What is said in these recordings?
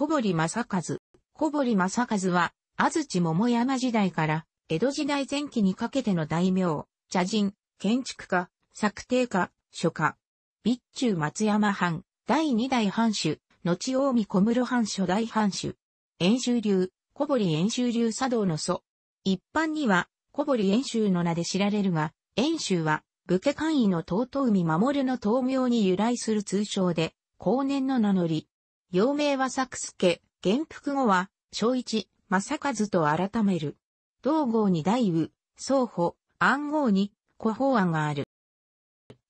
小堀正和。小堀正和は、安土桃山時代から、江戸時代前期にかけての大名、茶人、建築家、作庭家、書家。備中松山藩、第二代藩主、後大見小室藩初代藩主。遠州流、小堀遠州流茶道の祖。一般には、小堀遠州の名で知られるが、遠州は、武家官位の尊海守の東名に由来する通称で、後年の名乗り。幼名は作助、元服後は、正一、正和と改める。同号に大宇、双方、暗号に、古法案がある。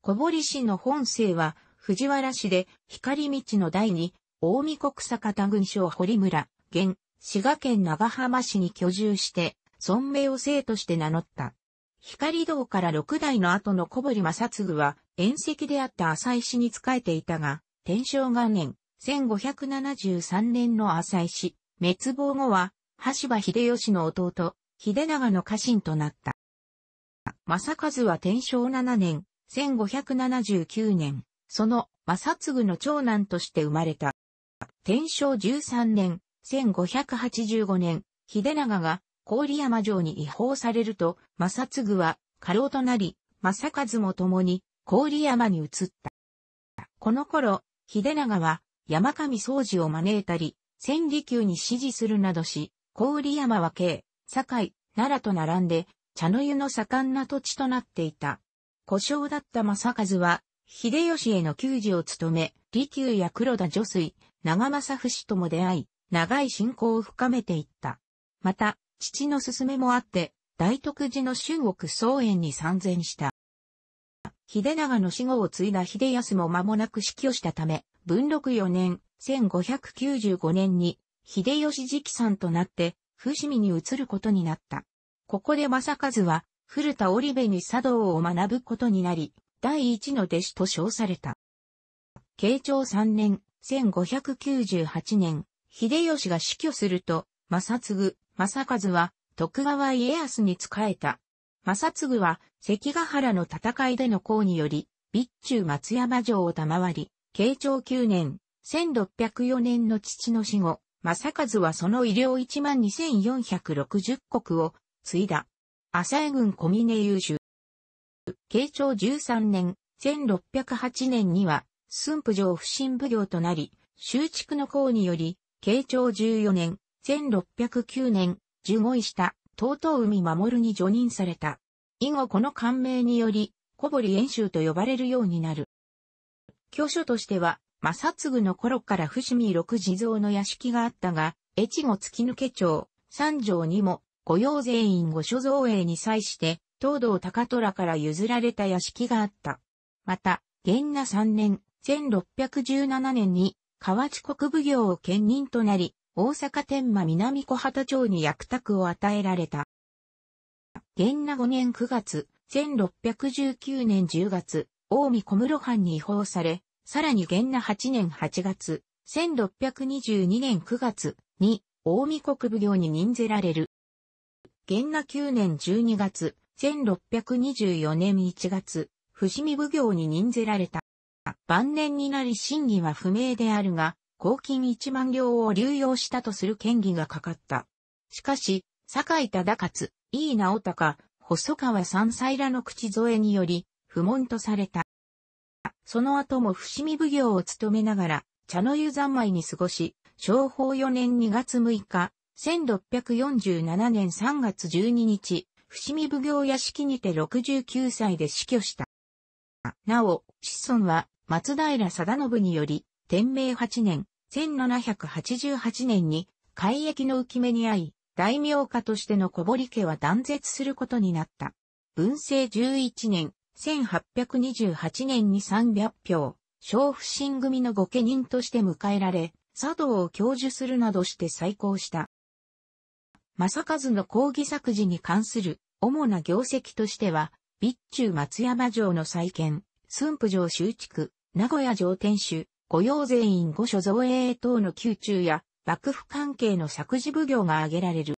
小堀市の本姓は、藤原市で、光道の第二、大見国坂田郡省堀村、現、滋賀県長浜市に居住して、尊名を生として名乗った。光道から六代の後の小堀正次は、遠石であった浅井氏に仕えていたが、天正元年、1573年の浅井氏、滅亡後は、橋場秀吉の弟、秀長の家臣となった。正和は天正7年、1579年、その正嗣の長男として生まれた。天正13年、1585年、秀長が郡山城に違法されると、正嗣は過労となり、正和も共に郡山に移った。この頃、秀長は山上総司を招いたり、千里宮に指示するなどし、郡山は京、堺、奈良と並んで、茶の湯の盛んな土地となっていた。故障だった正和は、秀吉への給仕を務め、利休や黒田助水、長政不死とも出会い、長い信仰を深めていった。また、父の勧めもあって、大徳寺の修国草園に参戦した。秀長の死後を継いだ秀康も間もなく死去したため、文禄4年、1595年に、秀吉直参となって、伏見に移ることになった。ここで正和は、古田織部に茶道を学ぶことになり、第一の弟子と称された。慶長3年、1598年、秀吉が死去すると、正次、正和は、徳川家康に仕えた。正次は、関ヶ原の戦いでの功により、備中松山城を賜り、慶長9年、1604年の父の死後、正和はその医療12,460国を継いだ。浅江郡小峰優秀。慶長13年、1608年には、駿府城不審奉行となり、修築の功により、慶長14年、1609年、受護位した、東東海守に除任された。以後この官名により、小堀遠州と呼ばれるようになる。居所としては、正嗣の頃から伏見六地蔵の屋敷があったが、越後月抜町、三条にも、御用税員御所造営に際して、東道高虎から譲られた屋敷があった。また、元那3年、1617年に、河内国奉行を兼任となり、大阪天満南小畑町に役宅を与えられた。元那5年9月、1619年10月、大見小室藩に違法され、さらに元那8年8月、1622年9月に、大見国奉行に任ぜられる。元那9年12月、1624年1月、伏見奉行に任ぜられた。晩年になり真偽は不明であるが、公金1万両を流用したとする権疑がかかった。しかし、坂井忠勝、井伊直隆、細川三才らの口添えにより、不問とされた。その後も伏見奉行を務めながら、茶の湯三昧に過ごし、昭法4年2月6日、1647年3月12日、伏見奉行屋敷にて69歳で死去した。なお、子孫は松平貞信により、天明8年、1788年に、海役の浮き目に遭い、大名家としての小堀家は断絶することになった。文政11年、1828年に300票、小不審組の御家人として迎えられ、佐藤を教授するなどして再興した。正和の抗議作事に関する主な業績としては、備中松山城の再建、駿府城修築、名古屋城天守、御用全員御所造営等の宮中や、幕府関係の作事奉行が挙げられる。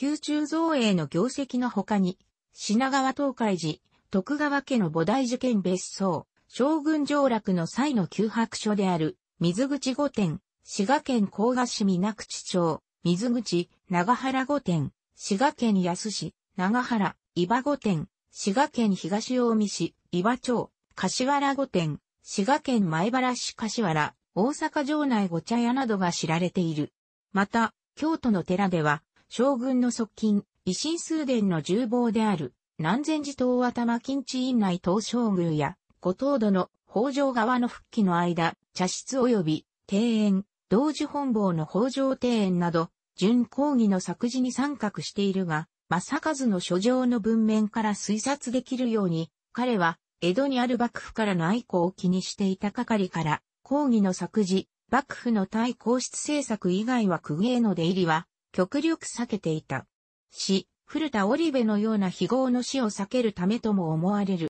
宮中造営の業績の他に、品川東海寺、徳川家の菩提寺験別荘、将軍上洛の際の旧白書である、水口御殿、滋賀県甲賀市水口町、水口、長原御殿、滋賀県安市、長原、伊庭御殿、滋賀県東近江市、伊庭町、柏原御殿、滋賀県前原市柏原、大阪城内御茶屋などが知られている。また、京都の寺では、将軍の側近、維新数殿の重防である、南禅寺東頭近地院内東照宮や、五島土の北条側の復帰の間、茶室及び庭園、同時本坊の北条庭園など、準講義の作事に参画しているが、正和の書状の文面から推察できるように、彼は、江戸にある幕府からの愛好を気にしていた係から、講義の作事、幕府の対皇室政策以外は公家への出入りは、極力避けていた。し、古田織部のような非業の死を避けるためとも思われる。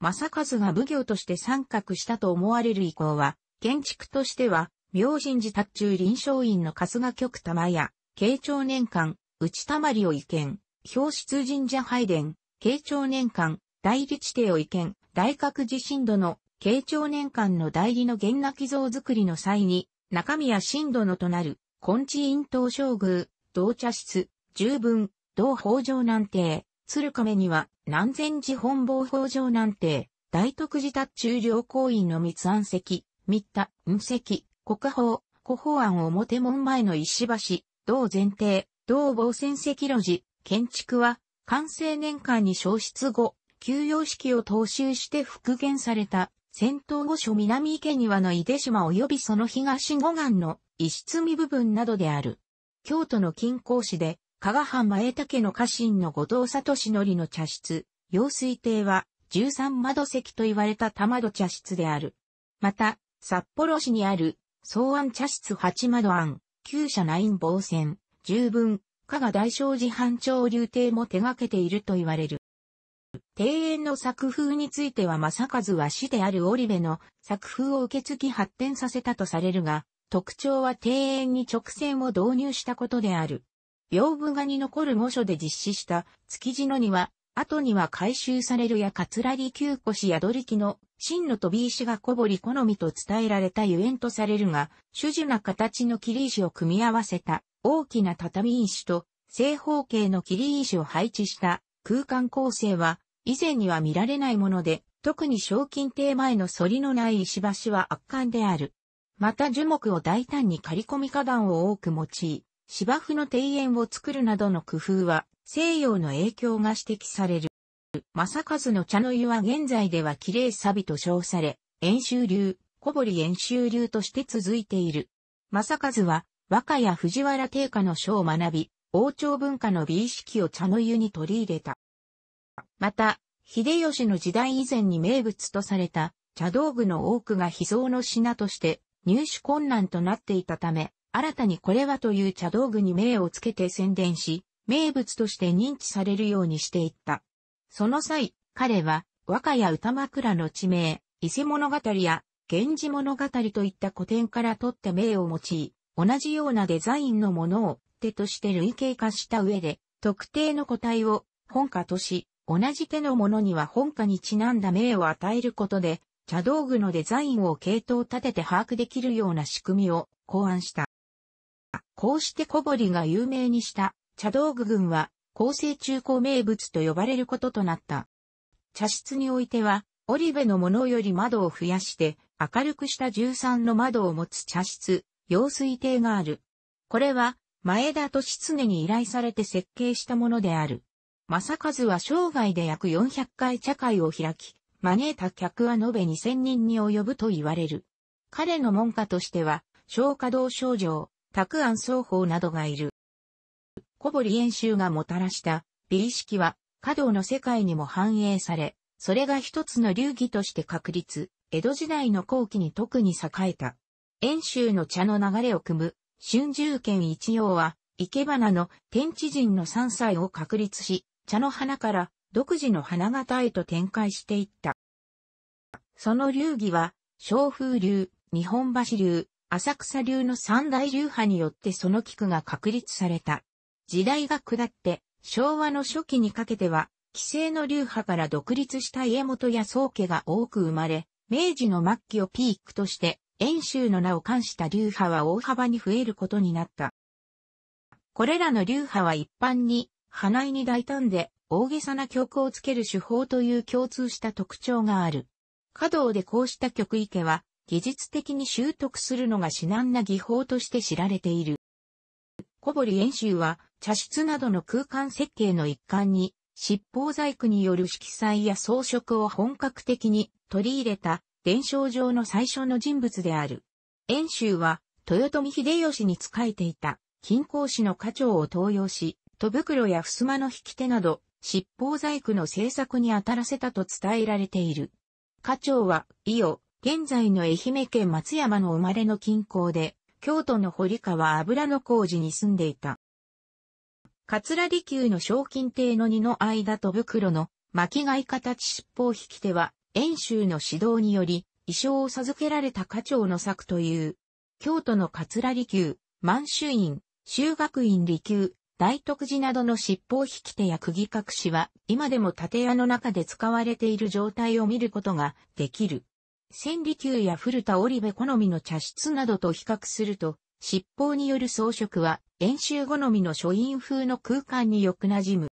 正和が奉行として参画したと思われる以降は、建築としては、明神寺達中臨床院の春日局玉や、慶長年間、内玉りを意見、表出神社拝殿、慶長年間、代理地底を意見、大覚寺神度の、慶長年間の代理の源泣き像作りの際に、中宮神度のとなる、根治院東照宮、同茶室、十分、同法上南帝、鶴亀には南禅寺本坊法上南帝、大徳寺達中両行員の密安席、密田、雲石、国宝、古法案表門前の石橋、同前提、同防戦石路地、建築は、完成年間に消失後、休養式を踏襲して復元された、戦闘後所南池庭の井出島及びその東五岸の石積み部分などである。京都の近郊市で加賀藩前竹の家臣の後藤里則の茶室、陽水亭は、十三窓席と言われた玉戸茶室である。また、札幌市にある、草案茶室八窓案、旧社内防線、十分、加賀大正寺藩長流亭も手掛けていると言われる。庭園の作風については正和は師である織部の作風を受け継ぎ発展させたとされるが、特徴は庭園に直線を導入したことである。屏風画に残る御所で実施した築地の庭、後には改修されるやラリ旧腰や土力の真の飛び石が小堀好みと伝えられたゆえんとされるが、主樹な形の切り石を組み合わせた大きな畳石と正方形の切り石を配置した空間構成は以前には見られないもので、特に賞金亭前の反りのない石橋は圧巻である。また樹木を大胆に刈り込み花壇を多く用い、芝生の庭園を作るなどの工夫は西洋の影響が指摘される。正和の茶の湯は現在では綺麗錆と称され、演習流、小堀演習流として続いている。正和は和歌や藤原定家の書を学び、王朝文化の美意識を茶の湯に取り入れた。また、秀吉の時代以前に名物とされた茶道具の多くが秘蔵の品として入手困難となっていたため、新たにこれはという茶道具に名をつけて宣伝し、名物として認知されるようにしていった。その際、彼は、和歌や歌枕の地名、伊勢物語や、源氏物語といった古典から取った名を用い、同じようなデザインのものを手として類型化した上で、特定の個体を本家とし、同じ手のものには本家にちなんだ名を与えることで、茶道具のデザインを系統立てて把握できるような仕組みを考案した。こうして小堀が有名にした茶道具群は、厚生中高名物と呼ばれることとなった。茶室においては、織部のものより窓を増やして、明るくした13の窓を持つ茶室、用水亭がある。これは、前田利常に依頼されて設計したものである。正和は生涯で約400回茶会を開き、招いた客は延べ2000人に及ぶと言われる。彼の門下としては、小華道少女、卓安双方などがいる。小堀演習がもたらした美意識は、華道の世界にも反映され、それが一つの流儀として確立、江戸時代の後期に特に栄えた。演習の茶の流れを組む、春秋圏一葉は、生け花の天地人の山菜を確立し、茶の花から独自の花形へと展開していった。その流儀は、小風流、日本橋流、浅草流の三大流派によってその菊が確立された。時代が下って、昭和の初期にかけては、既成の流派から独立した家元や宗家が多く生まれ、明治の末期をピークとして、遠州の名を冠した流派は大幅に増えることになった。これらの流派は一般に、花井に大胆で大げさな曲をつける手法という共通した特徴がある。稼働でこうした曲池は、技術的に習得するのが至難な技法として知られている。小堀演習は茶室などの空間設計の一環に、七宝細工による色彩や装飾を本格的に取り入れた伝承上の最初の人物である。演習は豊臣秀吉に仕えていた金工師の家長を登用し、戸袋や襖の引き手など、七宝細工の制作に当たらせたと伝えられている。家長は、伊予、現在の愛媛県松山の生まれの近郊で、京都の堀川油の工事に住んでいた。桂離宮の賞金亭の二の間と袋の巻貝形尻尾引き手は、遠州の指導により、衣装を授けられた家長の作という、京都の桂離宮、満州院、修学院離宮、大徳寺などの尻尾引き手や釘隠しは、今でも建屋の中で使われている状態を見ることができる。千里球や古田織部好みの茶室などと比較すると、七宝による装飾は、演習好みの書院風の空間によく馴染む。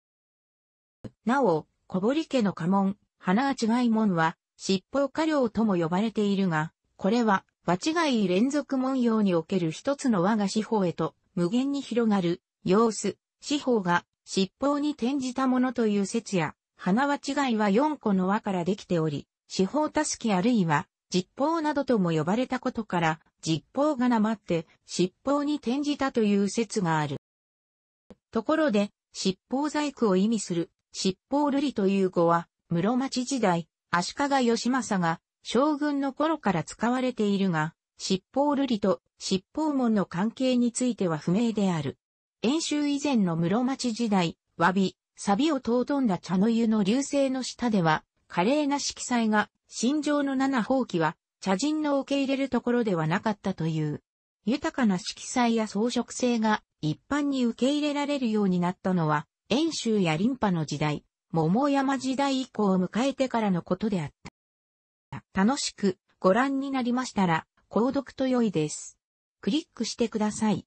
なお、小堀家の家紋、花あ違い門は、七宝家領とも呼ばれているが、これは、場違い連続文様における一つの我が四方へと、無限に広がる、様子、四方が、七法に転じたものという説や、花は違いは四個の輪からできており、四方たすきあるいは、実報などとも呼ばれたことから、実報がなまって、執報に転じたという説がある。ところで、執報細工を意味する、執報瑠璃という語は、室町時代、足利義政が、将軍の頃から使われているが、執報瑠璃と執報門の関係については不明である。演習以前の室町時代、詫び、サビを尊んだ茶の湯の流星の下では、華麗な色彩が、心情の七放棄は、茶人の受け入れるところではなかったという。豊かな色彩や装飾性が一般に受け入れられるようになったのは、遠州や林波の時代、桃山時代以降を迎えてからのことであった。楽しくご覧になりましたら、購読と良いです。クリックしてください。